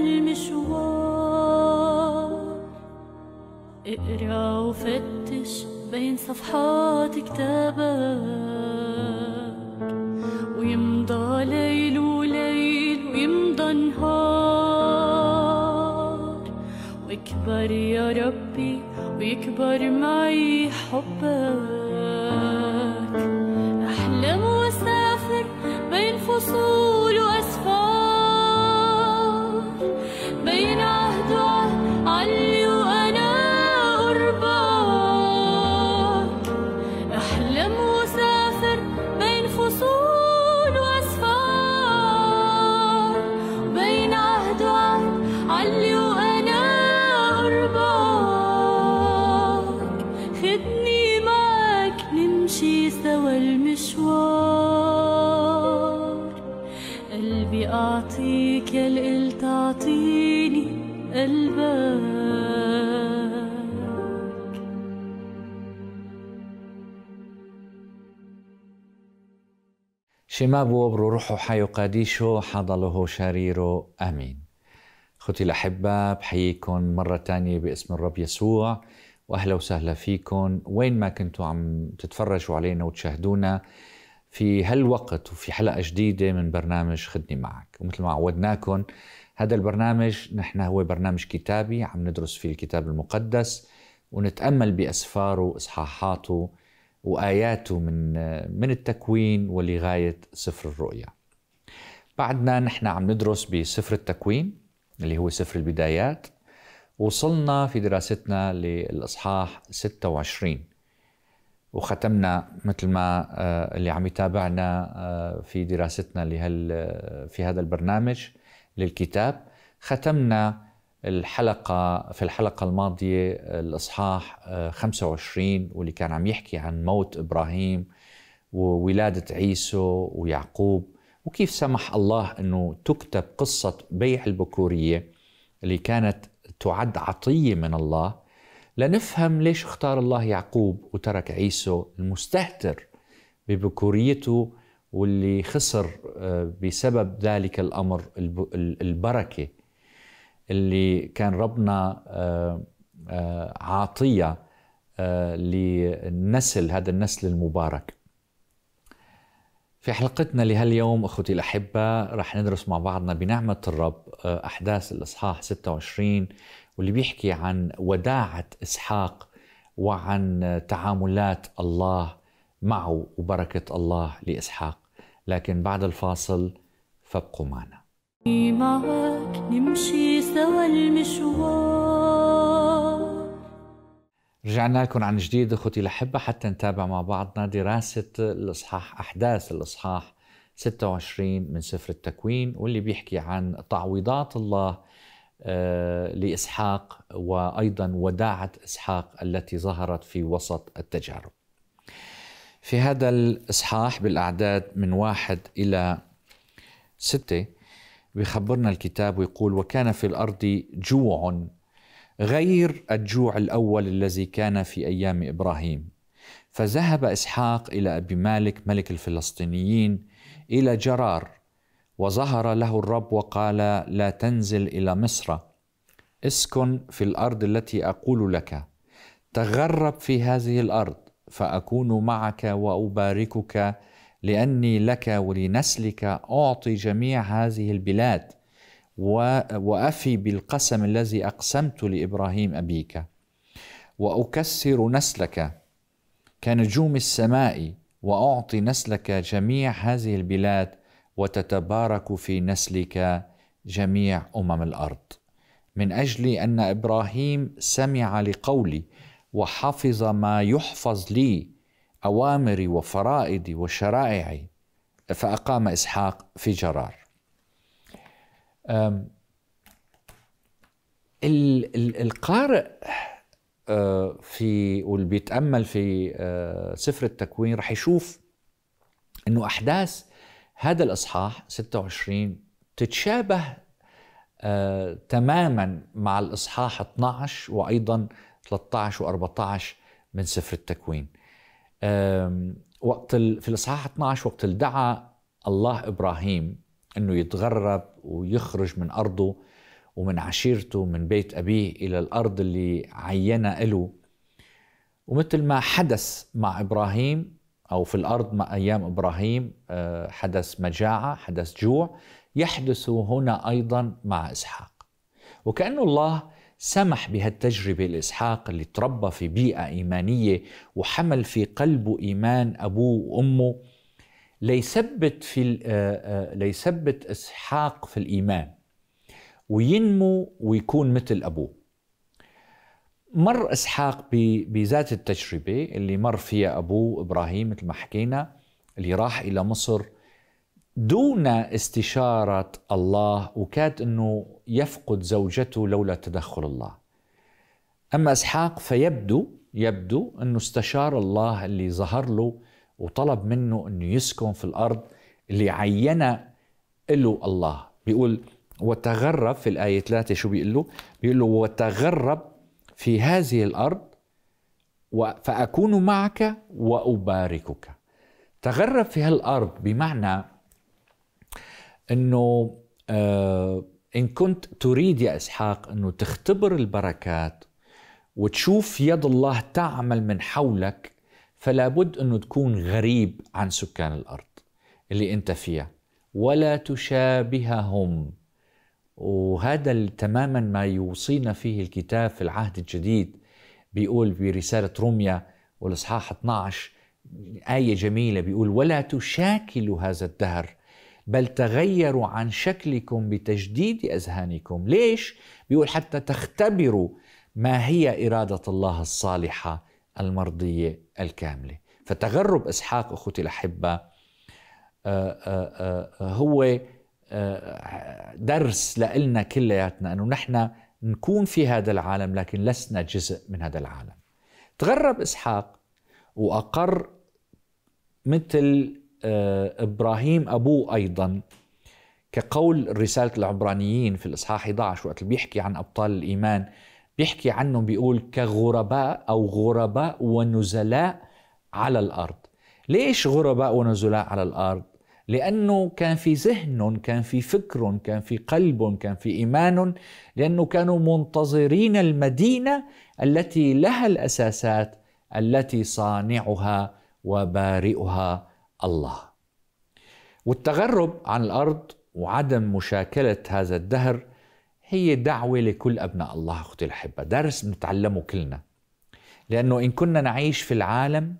المشوار اقرا وفتش بين صفحات كتابك ويمضى ليل وليل ويمضى نهار واكبر يا ربي ويكبر معي حبك شما بوب روحو حيو قاديشو حضله شريره آمين أخوتي الأحبة بحييكم مرة تانية باسم الرب يسوع وأهلا وسهلا فيكم وين ما كنتوا عم تتفرجوا علينا وتشاهدونا في هالوقت وفي حلقة جديدة من برنامج خدني معك ومثل ما عودناكم هذا البرنامج نحن هو برنامج كتابي عم ندرس فيه الكتاب المقدس ونتأمل بأسفاره وإصحاحاته وآياته من من التكوين ولغاية سفر الرؤيا بعدنا نحن عم ندرس بسفر التكوين اللي هو سفر البدايات وصلنا في دراستنا للإصحاح 26 وختمنا مثل ما آه، اللي عم يتابعنا آه، في دراستنا لهال في هذا البرنامج للكتاب ختمنا الحلقة في الحلقة الماضية الإصحاح 25 آه، واللي كان عم يحكي عن موت إبراهيم وولادة عيسو ويعقوب وكيف سمح الله أنه تكتب قصة بيع البكورية اللي كانت تعد عطية من الله لنفهم ليش اختار الله يعقوب وترك عيسو المستهتر ببكوريته واللي خسر آه، بسبب ذلك الأمر البركة اللي كان ربنا آه، آه، عاطية للنسل آه، هذا النسل المبارك في حلقتنا لهاليوم أخوتي الأحبة رح ندرس مع بعضنا بنعمة الرب أحداث الإصحاح 26 واللي بيحكي عن وداعة إسحاق وعن تعاملات الله معه وبركة الله لإسحاق لكن بعد الفاصل فابقوا معنا معاك نمشي سوا المشوار رجعنا لكم عن جديد اخوتي الاحبه حتى نتابع مع بعضنا دراسه الاصحاح احداث الاصحاح 26 من سفر التكوين واللي بيحكي عن تعويضات الله آه، لاسحاق وايضا وداعه اسحاق التي ظهرت في وسط التجارب. في هذا الاصحاح بالاعداد من واحد الى سته بيخبرنا الكتاب ويقول وكان في الارض جوع غير الجوع الاول الذي كان في ايام ابراهيم فذهب اسحاق الى ابي مالك ملك الفلسطينيين الى جرار وظهر له الرب وقال لا تنزل الى مصر اسكن في الارض التي اقول لك تغرب في هذه الارض فاكون معك واباركك لأني لك ولنسلك أعطي جميع هذه البلاد وأفي بالقسم الذي أقسمت لإبراهيم أبيك وأكسر نسلك كنجوم السماء وأعطي نسلك جميع هذه البلاد وتتبارك في نسلك جميع أمم الأرض من أجل أن إبراهيم سمع لقولي وحفظ ما يحفظ لي أوامري وفرائدي وشرائعي فأقام إسحاق في جرار القارئ آه، في واللي بيتأمل في آه، سفر التكوين رح يشوف أنه أحداث هذا الإصحاح 26 تتشابه آه، تماما مع الإصحاح 12 وأيضا 13 و14 من سفر التكوين وقت في الاصحاح 12 وقت دعا الله ابراهيم انه يتغرب ويخرج من ارضه ومن عشيرته من بيت ابيه الى الارض اللي عينها له ومثل ما حدث مع ابراهيم او في الارض مع ايام ابراهيم آه، حدث مجاعه حدث جوع يحدث هنا ايضا مع اسحاق وكانه الله سمح بهالتجربة لإسحاق اللي تربى في بيئة إيمانية وحمل في قلبه إيمان أبوه وأمه ليثبت في آه، آه، ليثبت إسحاق في الإيمان وينمو ويكون مثل أبوه مر إسحاق بذات التجربة اللي مر فيها أبوه إبراهيم مثل ما حكينا اللي راح إلى مصر دون استشارة الله وكاد أنه يفقد زوجته لولا تدخل الله أما إسحاق فيبدو يبدو أنه استشار الله اللي ظهر له وطلب منه أنه يسكن في الأرض اللي عينه له الله بيقول وتغرب في الآية 3 شو بيقول له بيقول له وتغرب في هذه الأرض فأكون معك وأباركك تغرب في هالأرض بمعنى انه آه ان كنت تريد يا اسحاق انه تختبر البركات وتشوف يد الله تعمل من حولك فلا بد انه تكون غريب عن سكان الارض اللي انت فيها ولا تشابههم وهذا تماما ما يوصينا فيه الكتاب في العهد الجديد بيقول برسالة روميا والإصحاح 12 آية جميلة بيقول ولا تشاكلوا هذا الدهر بل تغيروا عن شكلكم بتجديد اذهانكم، ليش؟ بيقول حتى تختبروا ما هي اراده الله الصالحه المرضيه الكامله، فتغرب اسحاق اخوتي الاحبه آه، آه، آه، هو درس لنا كلياتنا انه نحن نكون في هذا العالم لكن لسنا جزء من هذا العالم. تغرب اسحاق واقر مثل آه، إبراهيم أبوه أيضا كقول رسالة العبرانيين في الإصحاح 11 وقت بيحكي عن أبطال الإيمان بيحكي عنهم بيقول كغرباء أو غرباء ونزلاء على الأرض ليش غرباء ونزلاء على الأرض؟ لأنه كان في ذهن كان في فكر كان في قلب كان في إيمان لأنه كانوا منتظرين المدينة التي لها الأساسات التي صانعها وبارئها الله والتغرب عن الارض وعدم مشاكله هذا الدهر هي دعوه لكل ابناء الله اختي الاحبه درس نتعلمه كلنا لانه ان كنا نعيش في العالم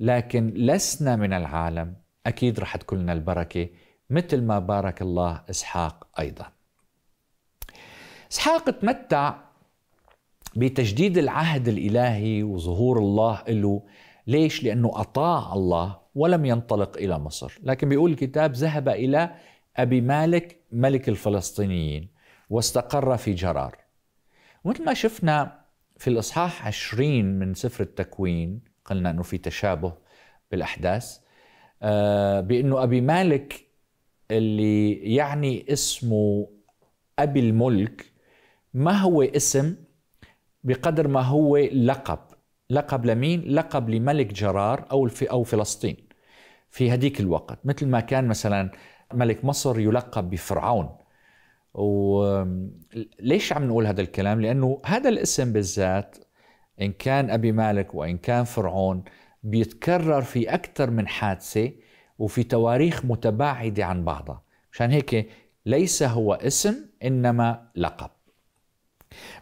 لكن لسنا من العالم اكيد رح تكون لنا البركه مثل ما بارك الله اسحاق ايضا اسحاق تمتع بتجديد العهد الالهي وظهور الله له ليش لانه اطاع الله ولم ينطلق إلى مصر لكن بيقول الكتاب ذهب إلى أبي مالك ملك الفلسطينيين واستقر في جرار مثل ما شفنا في الإصحاح عشرين من سفر التكوين قلنا أنه في تشابه بالأحداث آه، بأنه أبي مالك اللي يعني اسمه أبي الملك ما هو اسم بقدر ما هو لقب لقب لمين؟ لقب لملك جرار أو أو فلسطين في هديك الوقت مثل ما كان مثلا ملك مصر يلقب بفرعون وليش عم نقول هذا الكلام؟ لأنه هذا الاسم بالذات إن كان أبي مالك وإن كان فرعون بيتكرر في أكثر من حادثة وفي تواريخ متباعدة عن بعضها مشان هيك ليس هو اسم إنما لقب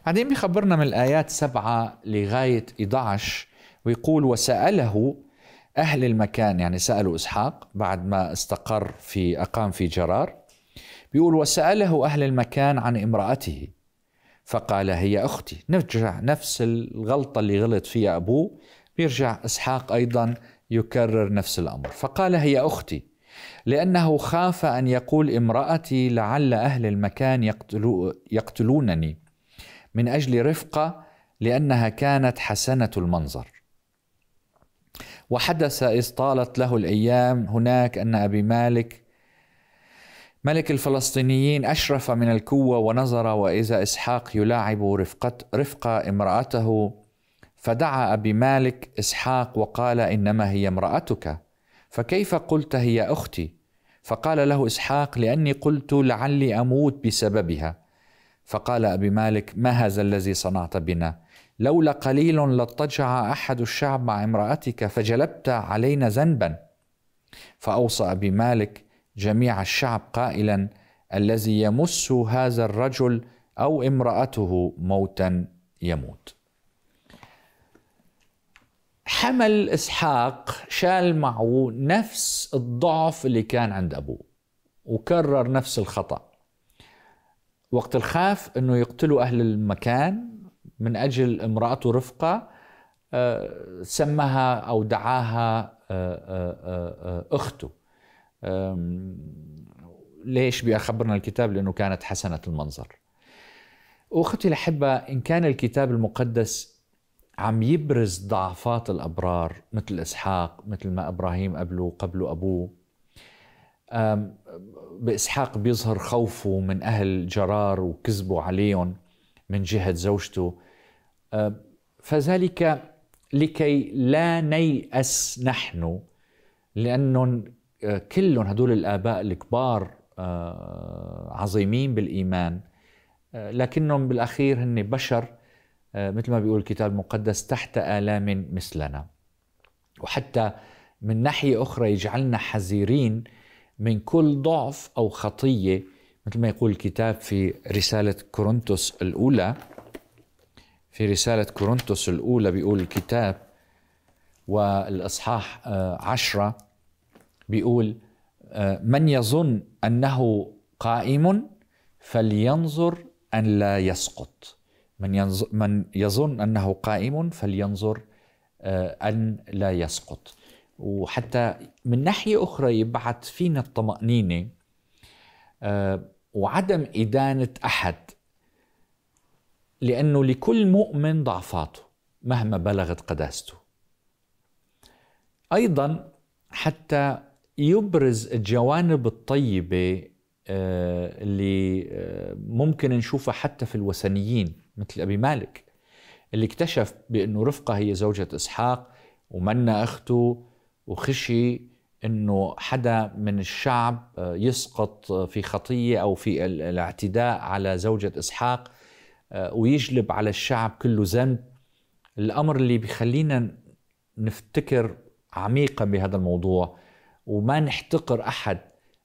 بعدين بيخبرنا من الآيات سبعة لغاية 11 ويقول وسأله أهل المكان يعني سألوا إسحاق بعد ما استقر في أقام في جرار بيقول وسأله أهل المكان عن امرأته فقال هي أختي نرجع نفس الغلطة اللي غلط فيها أبوه بيرجع إسحاق أيضا يكرر نفس الأمر فقال هي أختي لأنه خاف أن يقول امرأتي لعل أهل المكان يقتلو يقتلونني من اجل رفقه لانها كانت حسنه المنظر وحدث اذ طالت له الايام هناك ان ابي مالك ملك الفلسطينيين أشرف من الكوة ونظر وإذا إسحاق يلاعب رفقة رفقة امرأته فدعا أبي مالك إسحاق وقال إنما هي امرأتك فكيف قلت هي أختي فقال له إسحاق لأني قلت لعلي أموت بسببها فقال أبي مالك ما هذا الذي صنعت بنا لولا قليل لاضطجع أحد الشعب مع امرأتك فجلبت علينا ذنبا فأوصى أبي مالك جميع الشعب قائلا الذي يمس هذا الرجل أو امرأته موتا يموت حمل إسحاق شال معه نفس الضعف اللي كان عند أبوه وكرر نفس الخطأ وقت الخاف انه يقتلوا اهل المكان من اجل امراته رفقه آه، سمها او دعاها آه، آه، اخته ليش بيخبرنا الكتاب لانه كانت حسنه المنظر واختي الاحبه ان كان الكتاب المقدس عم يبرز ضعفات الابرار مثل اسحاق مثل ما ابراهيم قبله قبله ابوه بإسحاق بيظهر خوفه من أهل جرار وكذبه عليهم من جهة زوجته فذلك لكي لا نيأس نحن لأنهم أه، كلهم هدول الآباء الكبار أه، عظيمين بالإيمان أه، لكنهم بالأخير هن بشر مثل ما بيقول الكتاب المقدس تحت آلام مثلنا وحتى من ناحية أخرى يجعلنا حذرين من كل ضعف أو خطية مثل ما يقول الكتاب في رسالة كورنثوس الأولى في رسالة كورنثوس الأولى بيقول الكتاب والإصحاح آه، عشرة بيقول آه، من يظن أنه قائم فلينظر أن لا يسقط من, من يظن أنه قائم فلينظر آه، أن لا يسقط وحتى من ناحية أخرى يبعث فينا الطمأنينة آه، وعدم إدانة أحد لأنه لكل مؤمن ضعفاته مهما بلغت قداسته أيضا حتى يبرز الجوانب الطيبة آه، اللي آه، ممكن نشوفها حتى في الوثنيين مثل أبي مالك اللي اكتشف بأنه رفقة هي زوجة إسحاق ومنى أخته وخشي انه حدا من الشعب آه، يسقط في خطيه او في الاعتداء على زوجه اسحاق آه، ويجلب على الشعب كله ذنب الامر اللي بخلينا نفتكر عميقا بهذا الموضوع وما نحتقر احد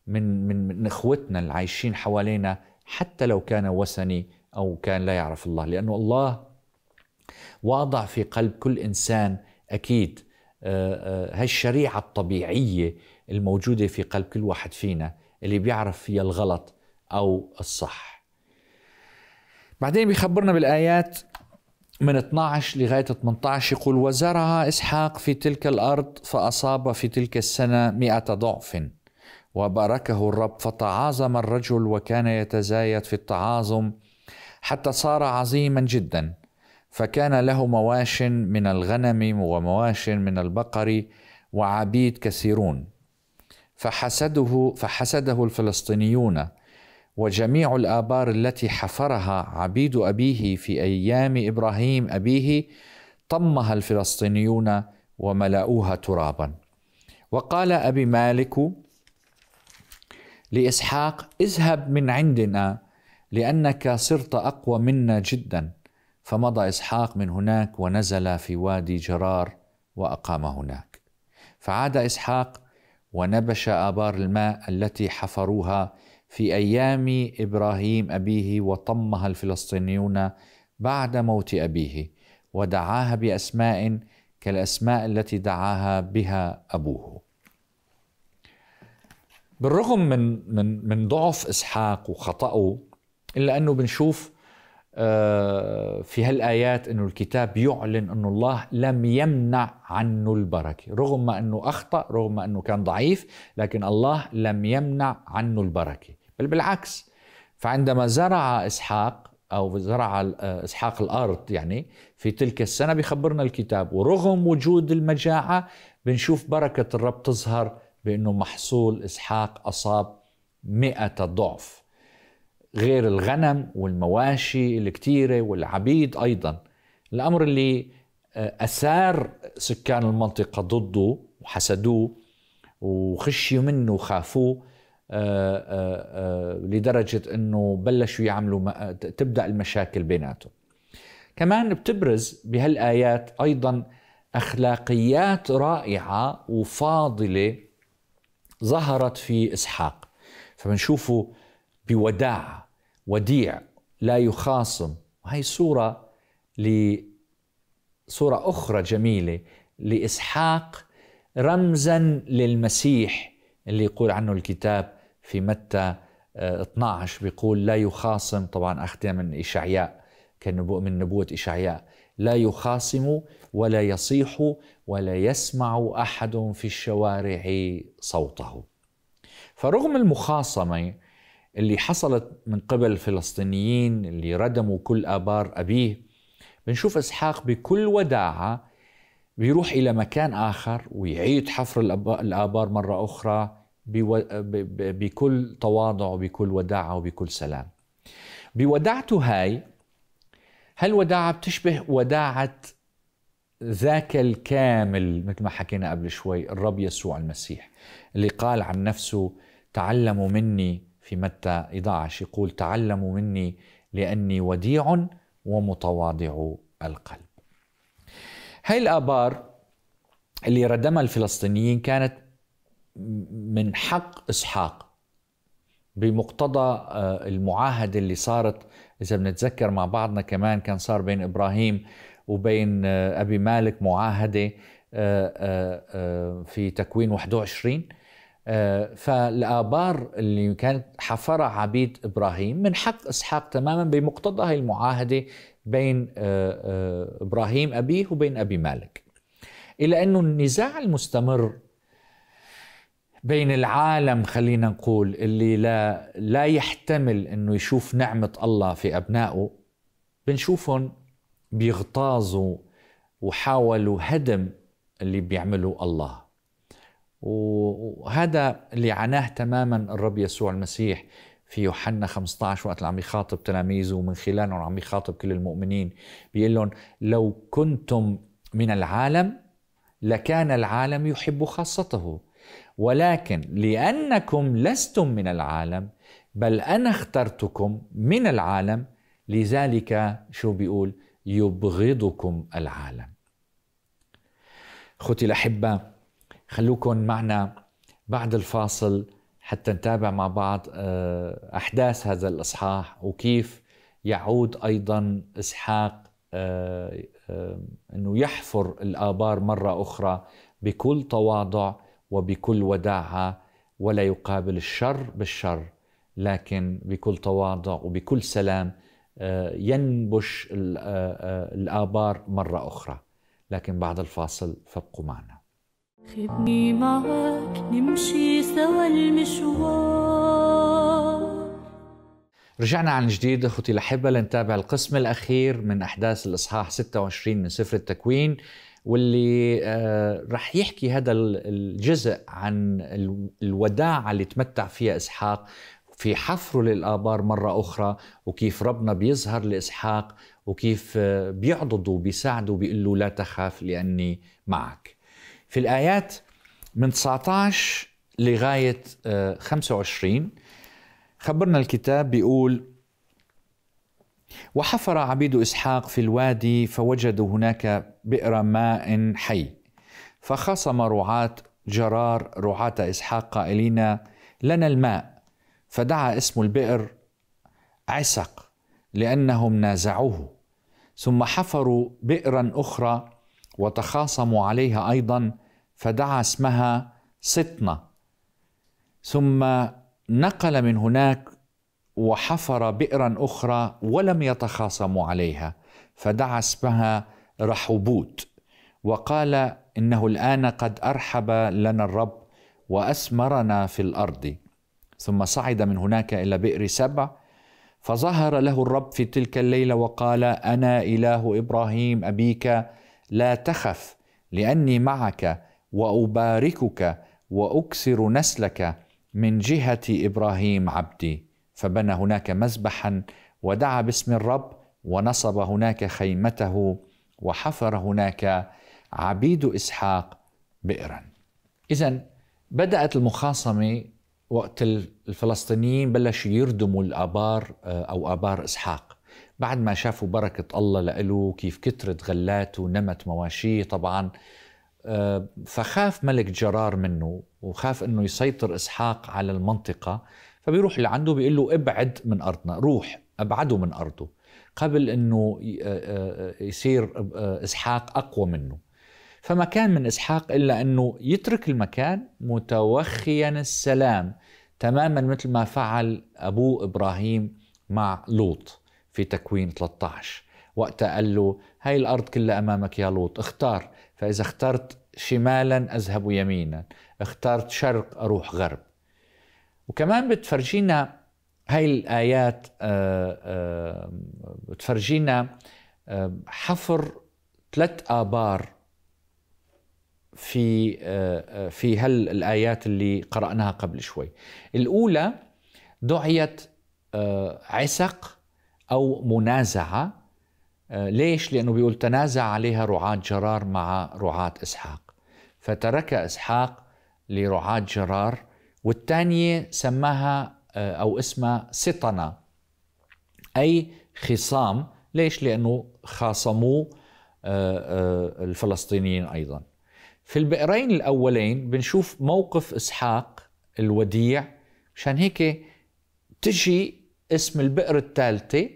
من من من اخوتنا اللي عايشين حوالينا حتى لو كان وثني او كان لا يعرف الله لانه الله واضع في قلب كل انسان اكيد هالشريعة الطبيعية الموجودة في قلب كل واحد فينا اللي بيعرف فيها الغلط أو الصح بعدين بيخبرنا بالآيات من 12 لغاية 18 يقول وزرع إسحاق في تلك الأرض فأصاب في تلك السنة مئة ضعف وباركه الرب فتعاظم الرجل وكان يتزايد في التعاظم حتى صار عظيما جدا فكان له مواش من الغنم ومواش من البقر وعبيد كثيرون فحسده فحسده الفلسطينيون وجميع الآبار التي حفرها عبيد أبيه في أيام إبراهيم أبيه طمها الفلسطينيون وملأوها ترابا وقال أبي مالك لإسحاق اذهب من عندنا لأنك صرت أقوى منا جدا فمضى اسحاق من هناك ونزل في وادي جرار واقام هناك فعاد اسحاق ونبش ابار الماء التي حفروها في ايام ابراهيم ابيه وطمها الفلسطينيون بعد موت ابيه ودعاها باسماء كالاسماء التي دعاها بها ابوه بالرغم من من من ضعف اسحاق وخطاه الا انه بنشوف آه، في هالايات انه الكتاب يعلن انه الله لم يمنع عنه البركه، رغم ما انه اخطا، رغم ما انه كان ضعيف، لكن الله لم يمنع عنه البركه، بل بالعكس فعندما زرع اسحاق او زرع آه، اسحاق الارض يعني في تلك السنه بخبرنا الكتاب ورغم وجود المجاعه بنشوف بركه الرب تظهر بانه محصول اسحاق اصاب مئة ضعف غير الغنم والمواشي الكتيرة والعبيد أيضا الأمر اللي أثار آه، سكان المنطقة ضده وحسدوه وخشيوا منه وخافوه آه، آه، لدرجة أنه بلشوا يعملوا تبدأ المشاكل بيناتهم كمان بتبرز بهالآيات أيضا أخلاقيات رائعة وفاضلة ظهرت في إسحاق فبنشوفه بوداعة وديع لا يخاصم وهي صورة لصورة أخرى جميلة لإسحاق رمزا للمسيح اللي يقول عنه الكتاب في متى 12 آه، بيقول لا يخاصم طبعا أخذها من إشعياء كان من نبوة إشعياء لا يخاصم ولا يصيح ولا يسمع أحد في الشوارع صوته فرغم المخاصمة اللي حصلت من قبل الفلسطينيين اللي ردموا كل آبار أبيه بنشوف إسحاق بكل وداعة بيروح إلى مكان آخر ويعيد حفر الآبار مرة أخرى بكل تواضع وبكل وداعة وبكل سلام بوداعته هاي هالوداعة بتشبه وداعة ذاك الكامل مثل ما حكينا قبل شوي الرب يسوع المسيح اللي قال عن نفسه تعلموا مني في متى 11 يقول تعلموا مني لأني وديع ومتواضع القلب هاي الآبار اللي ردمها الفلسطينيين كانت من حق إسحاق بمقتضى آه، المعاهدة اللي صارت إذا بنتذكر مع بعضنا كمان كان صار بين إبراهيم وبين آه، أبي مالك معاهدة آه، في تكوين 21 آه، فالآبار اللي كانت حفرها عبيد إبراهيم من حق إسحاق تماما بمقتضى هذه المعاهدة بين آه، آه، إبراهيم أبيه وبين أبي مالك إلى أنه النزاع المستمر بين العالم خلينا نقول اللي لا لا يحتمل انه يشوف نعمه الله في ابنائه بنشوفهم بيغتاظوا وحاولوا هدم اللي بيعمله الله وهذا اللي عناه تماما الرب يسوع المسيح في يوحنا 15 وقت اللي عم يخاطب تلاميذه ومن خلالهم عم يخاطب كل المؤمنين بيقول لهم لو كنتم من العالم لكان العالم يحب خاصته ولكن لأنكم لستم من العالم بل أنا اخترتكم من العالم لذلك شو بيقول يبغضكم العالم أخوتي الأحبة خلوكم معنا بعد الفاصل حتى نتابع مع بعض آه، أحداث هذا الإصحاح وكيف يعود أيضا إسحاق آه، آه، أنه يحفر الآبار مرة أخرى بكل تواضع وبكل وداعة ولا يقابل الشر بالشر لكن بكل تواضع وبكل سلام ينبش الآبار مرة أخرى لكن بعد الفاصل فابقوا معنا خدني معاك نمشي سوا المشوار رجعنا عن جديد اخوتي الاحبه لنتابع القسم الاخير من احداث الاصحاح 26 من سفر التكوين واللي آه، رح يحكي هذا الجزء عن الوداعه اللي تمتع فيها اسحاق في حفره للآبار مرة أخرى وكيف ربنا بيظهر لإسحاق وكيف آه، بيعضده وبيساعده وبيقول له لا تخاف لأني معك في الآيات من 19 لغاية 25 آه، خبرنا الكتاب بيقول وحفر عبيد إسحاق في الوادي فوجدوا هناك بئر ماء حي فخصم رعاة جرار رعاة إسحاق قائلين لنا الماء فدعا اسم البئر عسق لأنهم نازعوه ثم حفروا بئرا أخرى وتخاصموا عليها أيضا فدعا اسمها سطنة ثم نقل من هناك وحفر بئرا أخرى ولم يتخاصموا عليها فدعا اسمها رحبوت وقال إنه الآن قد أرحب لنا الرب وأثمرنا في الأرض ثم صعد من هناك إلى بئر سبع فظهر له الرب في تلك الليلة وقال أنا إله إبراهيم أبيك لا تخف لأني معك واباركك واكسر نسلك من جهه ابراهيم عبدي فبنى هناك مذبحا ودعا باسم الرب ونصب هناك خيمته وحفر هناك عبيد اسحاق بئرا اذا بدات المخاصمه وقت الفلسطينيين بلشوا يردموا الابار آه، او ابار اسحاق بعد ما شافوا بركه الله له كيف كترت غلاته ونمت مواشيه طبعا فخاف ملك جرار منه وخاف انه يسيطر اسحاق على المنطقه فبيروح لعنده بيقول له ابعد من ارضنا روح ابعده من ارضه قبل انه آه، آه، يصير آه، اسحاق اقوى منه فما كان من اسحاق الا انه يترك المكان متوخيا السلام تماما مثل ما فعل ابوه ابراهيم مع لوط في تكوين 13 وقتها قال له هاي الارض كلها امامك يا لوط اختار فإذا اخترت شمالا أذهب يمينا اخترت شرق أروح غرب وكمان بتفرجينا هاي الآيات آه، آه، بتفرجينا آه، حفر ثلاث آبار في في هالآيات اللي قرأناها قبل شوي الأولى دعيت عسق أو منازعة آه، ليش؟ لأنه بيقول تنازع عليها رعاة جرار مع رعاة إسحاق فترك إسحاق لرعاة جرار والثانية سماها آه، أو اسمها سطنة أي خصام ليش؟ لأنه خاصموه آه، الفلسطينيين أيضا في البئرين الأولين بنشوف موقف إسحاق الوديع مشان هيك تجي اسم البئر الثالثة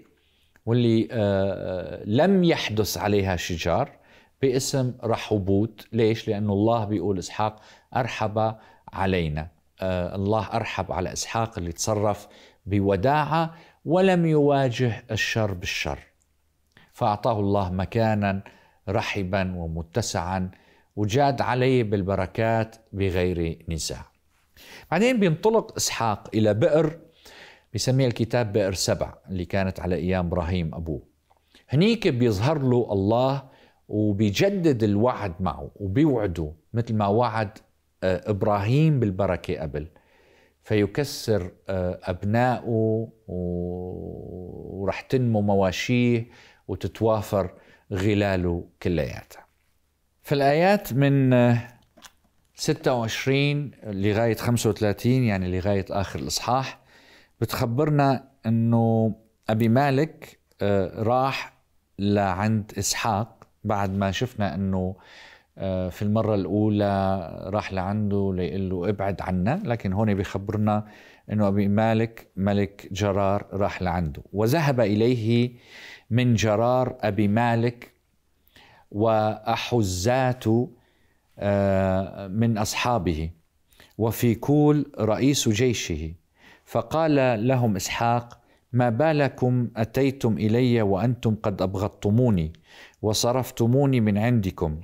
واللي آه، آه، لم يحدث عليها شجار باسم رحبوت ليش؟ لأنه الله بيقول إسحاق أرحب علينا آه، الله أرحب على إسحاق اللي تصرف بوداعة ولم يواجه الشر بالشر فأعطاه الله مكانا رحبا ومتسعا وجاد عليه بالبركات بغير نزاع بعدين بينطلق إسحاق إلى بئر يسميها الكتاب بئر سبع اللي كانت على ايام ابراهيم ابوه هنيك بيظهر له الله وبيجدد الوعد معه وبيوعده مثل ما وعد آه، ابراهيم بالبركه قبل فيكسر آه، ابنائه ورح تنمو مواشيه وتتوافر غلاله كلياتها فالايات من 26 آه، لغايه 35 يعني لغايه اخر الاصحاح بتخبرنا انه ابي مالك آه، راح لعند اسحاق بعد ما شفنا انه آه، في المرة الأولى راح لعنده ليقول له ابعد عنا لكن هون بيخبرنا أنه أبي مالك ملك جرار راح لعنده وذهب إليه من جرار أبي مالك وأحزات آه، من أصحابه وفي كول رئيس جيشه فقال لهم اسحاق ما بالكم اتيتم الي وانتم قد ابغضتموني وصرفتموني من عندكم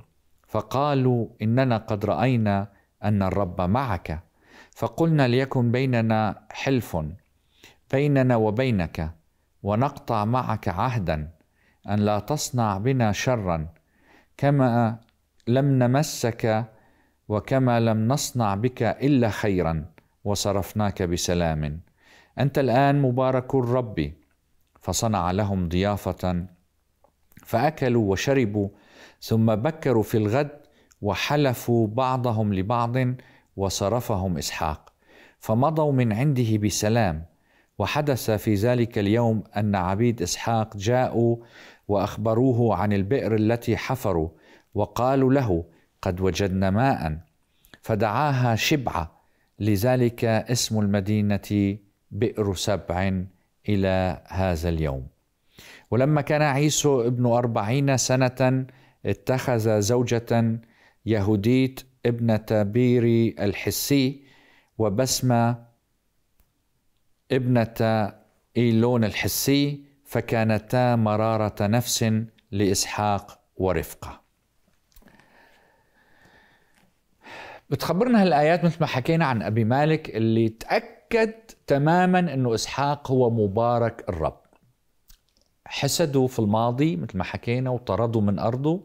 فقالوا اننا قد راينا ان الرب معك فقلنا ليكن بيننا حلف بيننا وبينك ونقطع معك عهدا ان لا تصنع بنا شرا كما لم نمسك وكما لم نصنع بك الا خيرا وصرفناك بسلام انت الان مبارك الرب فصنع لهم ضيافه فاكلوا وشربوا ثم بكروا في الغد وحلفوا بعضهم لبعض وصرفهم اسحاق فمضوا من عنده بسلام وحدث في ذلك اليوم ان عبيد اسحاق جاءوا واخبروه عن البئر التي حفروا وقالوا له قد وجدنا ماء فدعاها شبعه لذلك اسم المدينة بئر سبع إلى هذا اليوم ولما كان عيسو ابن أربعين سنة اتخذ زوجة يهوديت ابنة بيري الحسي وبسمة ابنة إيلون الحسي فكانتا مرارة نفس لإسحاق ورفقه بتخبرنا هالايات مثل ما حكينا عن ابي مالك اللي تاكد تماما انه اسحاق هو مبارك الرب حسده في الماضي مثل ما حكينا وطرده من ارضه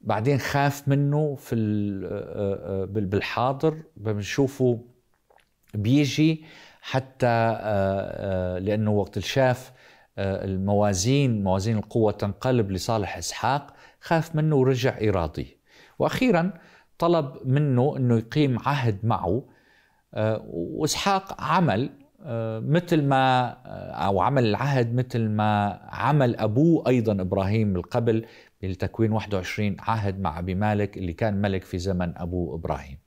بعدين خاف منه في آه، آه، بالحاضر بنشوفه بيجي حتى آه، لانه وقت شاف الموازين موازين القوه تنقلب لصالح اسحاق خاف منه ورجع اراضي واخيرا طلب منه انه يقيم عهد معه آه، واسحاق عمل آه، مثل ما آه، او عمل العهد مثل ما عمل ابوه ايضا ابراهيم من قبل بالتكوين 21 عهد مع ابي مالك اللي كان ملك في زمن ابوه ابراهيم.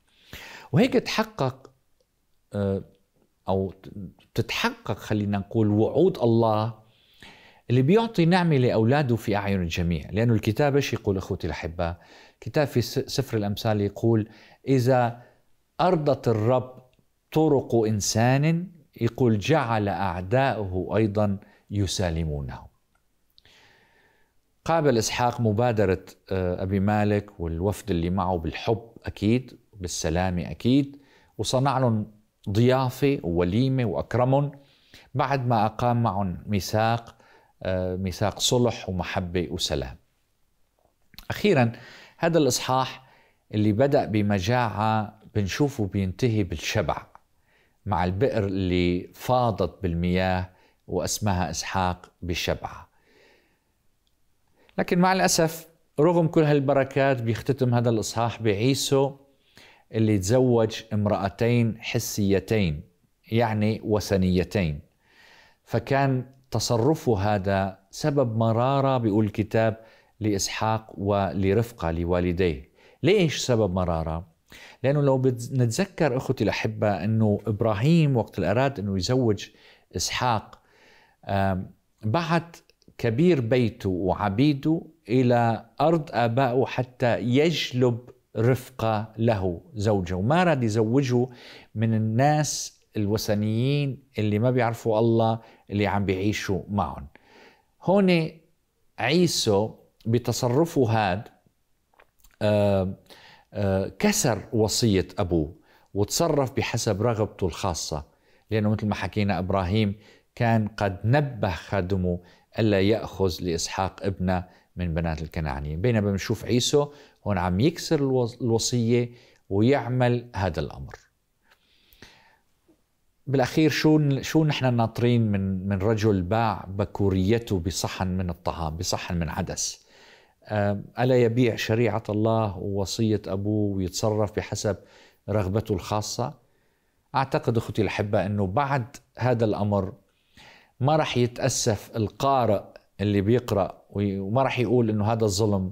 وهيك تحقق او تتحقق خلينا نقول وعود الله اللي بيعطي نعمه لاولاده في اعين الجميع، لانه الكتاب ايش يقول اخوتي الاحباء؟ كتاب في سفر الأمثال يقول إذا أرضت الرب طرق إنسان يقول جعل أعداؤه أيضا يسالمونه قابل إسحاق مبادرة آه، أبي مالك والوفد اللي معه بالحب أكيد بالسلام أكيد وصنع لهم ضيافة ووليمة وأكرمهم بعد ما أقام معهم ميثاق آه، ميثاق صلح ومحبة وسلام أخيرا هذا الإصحاح اللي بدأ بمجاعة بنشوفه بينتهي بالشبع مع البئر اللي فاضت بالمياه واسمها اسحاق بشبعه. لكن مع الاسف رغم كل هالبركات بيختتم هذا الاصحاح بعيسو اللي تزوج امراتين حسيتين يعني وثنيتين فكان تصرفه هذا سبب مراره بيقول الكتاب لإسحاق ولرفقة لوالديه ليش سبب مرارة؟ لأنه لو نتذكر أخوتي الأحبة أنه إبراهيم وقت أراد أنه يزوج إسحاق بعت كبير بيته وعبيده إلى أرض آبائه حتى يجلب رفقة له زوجه وما راد يزوجه من الناس الوثنيين اللي ما بيعرفوا الله اللي عم بيعيشوا معهم هون عيسو بتصرفه هاد آه، آه، كسر وصية أبوه وتصرف بحسب رغبته الخاصة لأنه مثل ما حكينا إبراهيم كان قد نبه خادمه ألا يأخذ لإسحاق ابنه من بنات الكنعانيين بينما بنشوف عيسو هون عم يكسر الوصية ويعمل هذا الأمر بالاخير شو شو نحن ناطرين من من رجل باع بكوريته بصحن من الطعام بصحن من عدس ألا يبيع شريعة الله ووصية أبوه ويتصرف بحسب رغبته الخاصة أعتقد أخوتي الأحبة أنه بعد هذا الأمر ما رح يتأسف القارئ اللي بيقرأ وما رح يقول أنه هذا الظلم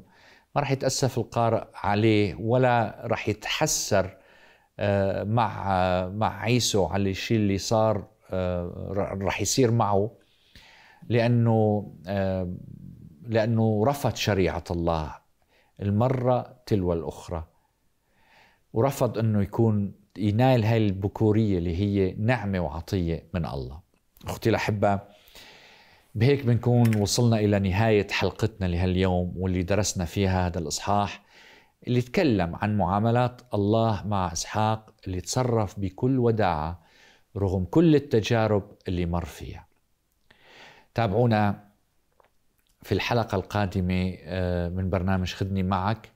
ما رح يتأسف القارئ عليه ولا رح يتحسر آه، مع آه، مع عيسو على الشيء اللي صار آه، رح يصير معه لأنه لأنه رفض شريعة الله المرة تلو الأخرى ورفض أنه يكون ينال هاي البكورية اللي هي نعمة وعطية من الله أختي الأحبة بهيك بنكون وصلنا إلى نهاية حلقتنا لهاليوم واللي درسنا فيها هذا الإصحاح اللي تكلم عن معاملات الله مع إسحاق اللي تصرف بكل وداعة رغم كل التجارب اللي مر فيها تابعونا في الحلقة القادمة آه، من برنامج خدني معك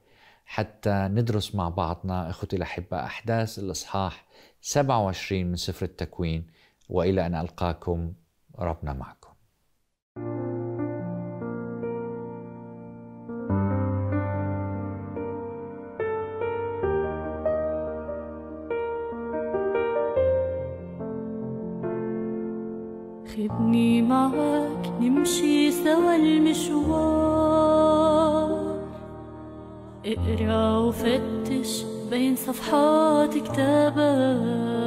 حتى ندرس مع بعضنا إخوتي الاحبه أحداث الإصحاح 27 من سفر التكوين وإلى أن ألقاكم ربنا معكم خدني معك نمشي سوا المشوار اقرا وفتش بين صفحات كتابك